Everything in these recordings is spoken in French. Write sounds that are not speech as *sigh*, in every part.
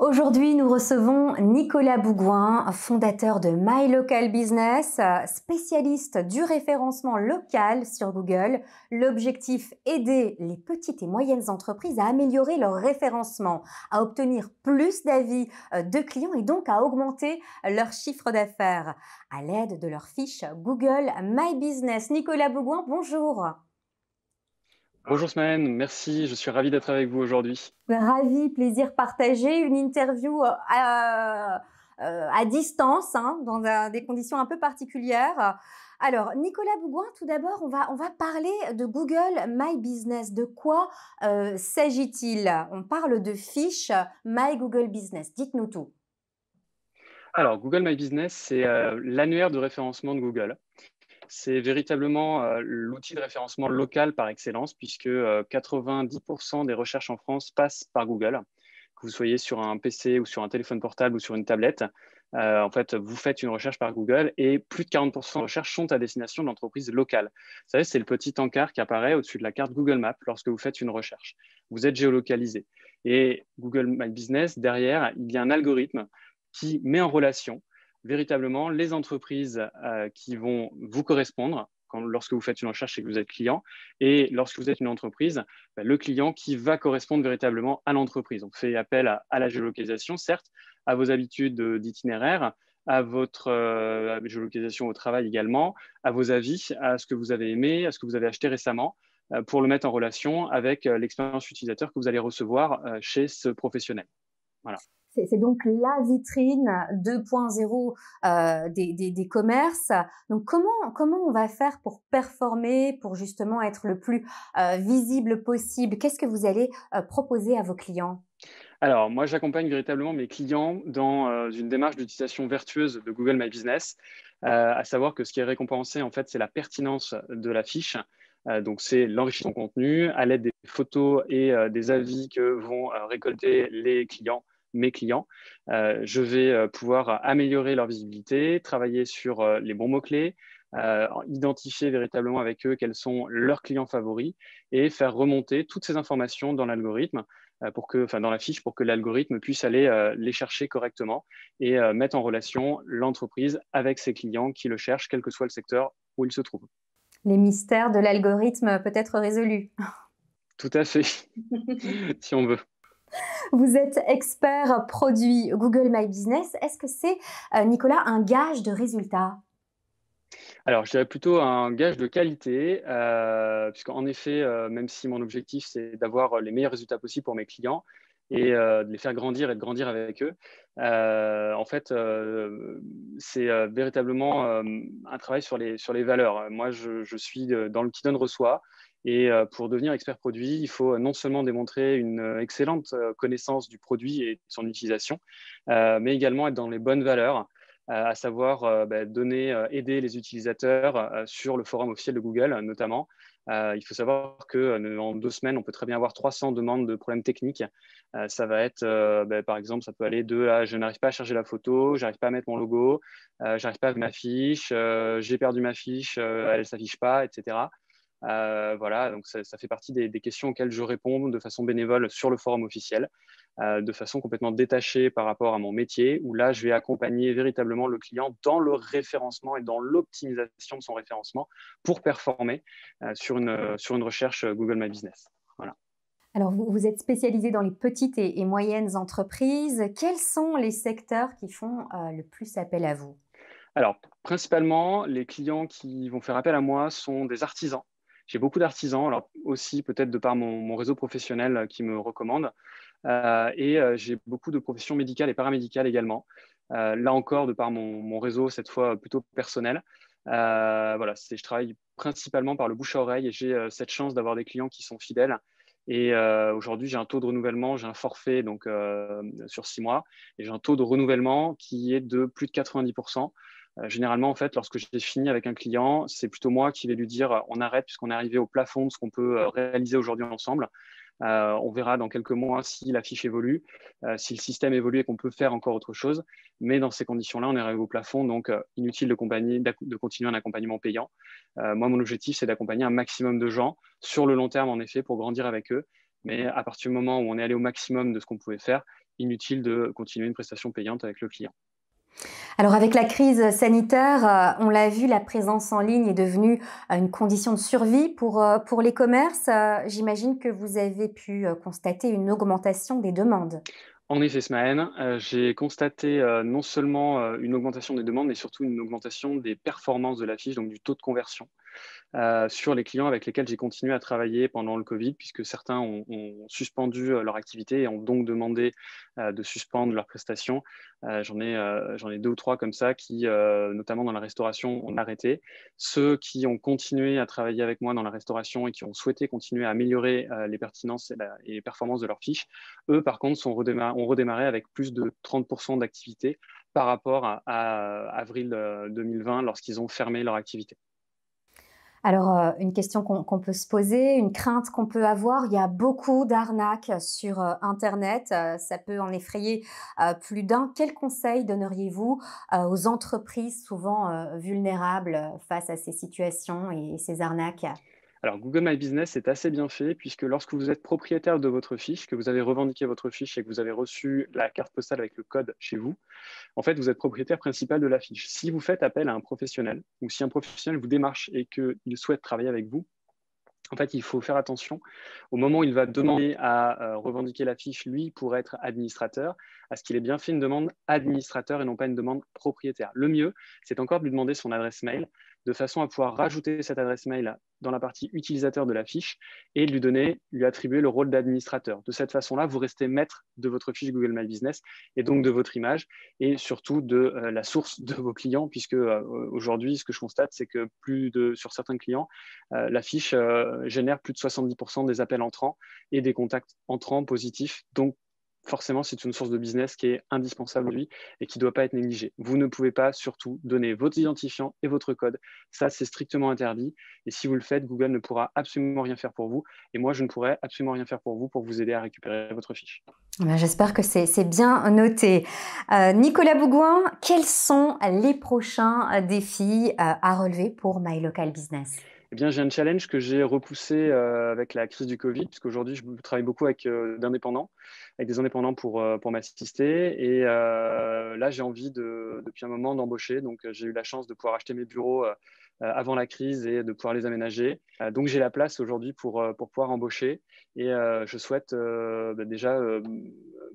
Aujourd'hui, nous recevons Nicolas Bougouin, fondateur de My Local Business, spécialiste du référencement local sur Google. L'objectif, aider les petites et moyennes entreprises à améliorer leur référencement, à obtenir plus d'avis euh, de clients et donc à augmenter leur chiffre d'affaires à l'aide de leur fiche Google My Business. Nicolas Bougouin, bonjour. Bonjour Semaine, merci, je suis ravi d'être avec vous aujourd'hui. Ravi, plaisir partagé, une interview euh, euh, à, distance, hein, dans des conditions un peu particulières. Alors, Nicolas Bougouin, tout d'abord, on va, on va parler de Google My Business. De quoi euh, s'agit-il On parle de fiche My Google Business. Dites-nous tout. Alors, Google My Business, c'est l'annuaire de référencement de Google c'est véritablement euh, l'outil de référencement local par excellence, puisque 90% euh, des recherches en France passent par Google. Que vous soyez sur un PC ou sur un téléphone portable ou sur une tablette, euh, en fait, vous faites une recherche par Google et plus de 40% des recherches sont à destination de l'entreprise locale. c'est le petit encart qui apparaît au-dessus de la carte Google Maps lorsque vous faites une recherche. Vous êtes géolocalisé. Et Google My Business, derrière, il y a un algorithme qui met en relation véritablement les entreprises euh, qui vont vous correspondre lorsque vous faites une recherche et que vous êtes client, et lorsque vous êtes une entreprise, bah, le client qui va correspondre véritablement à l'entreprise. On fait appel à, la géolocalisation, certes, à vos habitudes d'itinéraire, à votre euh, géolocalisation au travail également, à vos avis, à ce que vous avez aimé, à ce que vous avez acheté récemment, euh, pour le mettre en relation avec l'expérience utilisateur que vous allez recevoir chez ce professionnel. Voilà. C'est donc la vitrine 2.0 euh, des, commerces. Donc comment comment on va faire pour performer, pour justement être le plus euh, visible possible Qu'est-ce que vous allez euh, proposer à vos clients alors, moi, j'accompagne véritablement mes clients dans une démarche d'utilisation vertueuse de Google My Business, à savoir que ce qui est récompensé, en fait, c'est la pertinence de la fiche donc, c'est l'enrichissement de contenu à l'aide des photos et des avis que vont récolter les clients mes clients. Euh, je vais euh, pouvoir améliorer leur visibilité, travailler sur euh, les bons mots-clés, identifier véritablement avec eux quels sont leurs clients favoris et faire remonter toutes ces informations dans l'algorithme, pour que, enfin dans la fiche, pour que l'algorithme puisse aller les chercher correctement et mettre en relation l'entreprise avec ses clients qui le cherchent, quel que soit le secteur où il se trouve. Les mystères de l'algorithme peut être résolus. Tout à fait, *laughs* si on veut. Vous êtes expert produit Google My Business. Est-ce que c'est, euh, Nicolas, un gage de résultat alors, je dirais plutôt un gage de qualité, euh, puisqu'en effet, euh, même si mon objectif, c'est d'avoir les meilleurs résultats possibles pour mes clients et de les faire grandir et de grandir avec eux, en fait, c'est véritablement un travail sur les, sur les valeurs. Moi, je, je suis dans le qui donne reçoit. Et euh, pour devenir expert produit, il faut euh, non seulement démontrer une euh, excellente connaissance du produit et de son utilisation, mais également être dans les bonnes valeurs, à savoir bah, donner, aider les utilisateurs sur le forum officiel de Google notamment. il faut savoir qu'en deux semaines, on peut très bien avoir 300 demandes de problèmes techniques. ça va être, bah, par exemple, ça peut aller de ah, je n'arrive pas à charger la photo, n'arrive pas à mettre mon logo, n'arrive pas à ma fiche, j'ai perdu ma fiche, elle s'affiche pas, etc. Euh, voilà, donc ça, fait partie des, questions auxquelles je réponds de façon bénévole sur le forum officiel, euh, de façon complètement détachée par rapport à mon métier, où là, je vais accompagner véritablement le client dans le référencement et dans l'optimisation de son référencement pour performer euh, sur, une, sur une recherche Google My Business. Alors, vous, êtes spécialisé dans les petites et, moyennes entreprises. Quels sont les secteurs qui font le plus appel à vous alors, principalement, les clients qui vont faire appel à moi sont des artisans j'ai beaucoup d'artisans, alors aussi peut-être de par mon, réseau professionnel euh, qui me recommande, euh, et euh, j'ai beaucoup de professions médicales et paramédicales également. là encore, de par mon, réseau, cette fois plutôt personnel. voilà, je travaille principalement par le bouche à oreille et j'ai cette chance d'avoir des clients qui sont fidèles et aujourd'hui, j'ai un taux de renouvellement, j'ai un forfait donc, sur six mois, et j'ai un taux de renouvellement qui est de plus de 90%. Euh, généralement, en fait, lorsque j'ai fini avec un client, c'est plutôt moi qui vais lui dire euh, on arrête puisqu'on est arrivé au plafond de ce qu'on peut euh, réaliser aujourd'hui ensemble. on verra dans quelques mois si la fiche évolue, si le système évolue et qu'on peut faire encore autre chose. Mais dans ces conditions-là, on est arrivé au plafond, donc inutile de, continuer un accompagnement payant. moi, mon objectif, c'est d'accompagner un maximum de gens sur le long terme, en effet, pour grandir avec eux. Mais à partir du moment où on est allé au maximum de ce qu'on pouvait faire, inutile de continuer une prestation payante avec le client. Alors avec la crise sanitaire, euh, on l'a vu, la présence en ligne est devenue euh, une condition de survie pour, euh, les commerces. J'imagine que vous avez pu constater une augmentation des demandes. En effet, Smaen, j'ai constaté non seulement une augmentation des demandes, mais surtout une augmentation des performances de l'affiche, donc du taux de conversion. Euh, sur les clients avec lesquels j'ai continué à travailler pendant le Covid, puisque certains ont, suspendu euh, leur activité et ont donc demandé euh, de suspendre leurs prestations. j'en ai, ai, deux ou trois comme ça qui, notamment dans la restauration, ont arrêté. Ceux qui ont continué à travailler avec moi dans la restauration et qui ont souhaité continuer à améliorer les pertinences et, les performances de leurs fiches, eux, par contre, sont ont redémarré avec plus de 30% d'activité par rapport à avril 2020 lorsqu'ils ont fermé leur activité. Alors, euh, une question qu'on peut se poser, une crainte qu'on peut avoir, il y a beaucoup d'arnaques sur euh, Internet, euh, ça peut en effrayer plus d'un. Quel conseil donneriez-vous aux entreprises souvent vulnérables face à ces situations et ces arnaques alors Google My Business est assez bien fait puisque lorsque vous êtes propriétaire de votre fiche, que vous avez revendiqué votre fiche et que vous avez reçu la carte postale avec le code chez vous, en fait, vous êtes propriétaire principal de la fiche. Si vous faites appel à un professionnel ou si un professionnel vous démarche et qu'il souhaite travailler avec vous, en fait, il faut faire attention au moment où il va demander à euh, revendiquer la fiche, lui, pour être administrateur, à ce qu'il ait bien fait une demande administrateur et non pas une demande propriétaire. Le mieux, c'est encore de lui demander son adresse mail de façon à pouvoir rajouter cette adresse mail dans la partie utilisateur de la fiche et lui donner, lui attribuer le rôle d'administrateur. De cette façon-là, vous restez maître de votre fiche Google My Business et donc de votre image et surtout de euh, la source de vos clients, puisque euh, aujourd'hui, ce que je constate, c'est que plus de, sur certains clients, euh, la fiche génère plus de 70% des appels entrants et des contacts entrants positifs, donc forcément, c'est une source de business qui est indispensable aujourd'hui et qui ne doit pas être négligée. Vous ne pouvez pas surtout donner votre identifiant et votre code. Ça, c'est strictement interdit. Et si vous le faites, Google ne pourra absolument rien faire pour vous. Et moi, je ne pourrai absolument rien faire pour vous pour vous aider à récupérer votre fiche. Eh ben, j'espère que c'est bien noté. Euh, Nicolas Bougouin, quels sont les prochains euh, défis euh, à relever pour My Local Business eh bien, j'ai un challenge que j'ai repoussé avec la crise du Covid, puisqu'aujourd'hui, je travaille beaucoup avec d'indépendants avec des indépendants pour, euh, pour m'assister. Et euh, là, j'ai envie de, depuis un moment d'embaucher. Donc, euh, j'ai eu la chance de pouvoir acheter mes bureaux avant la crise et de pouvoir les aménager. donc j'ai la place aujourd'hui pour, pour pouvoir embaucher et je souhaite bah, déjà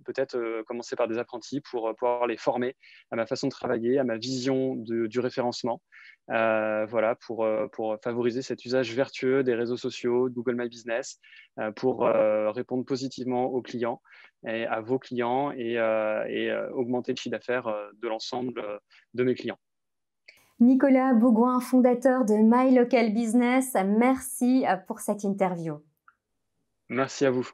peut-être commencer par des apprentis pour pouvoir les former à ma façon de travailler, à ma vision de, du référencement, voilà, pour, pour favoriser cet usage vertueux des réseaux sociaux, Google My Business, pour répondre positivement aux clients à vos clients et, euh, euh, augmenter le chiffre d'affaires euh, de l'ensemble de mes clients. Nicolas Bougouin, fondateur de My Local Business, merci pour cette interview. Merci à vous.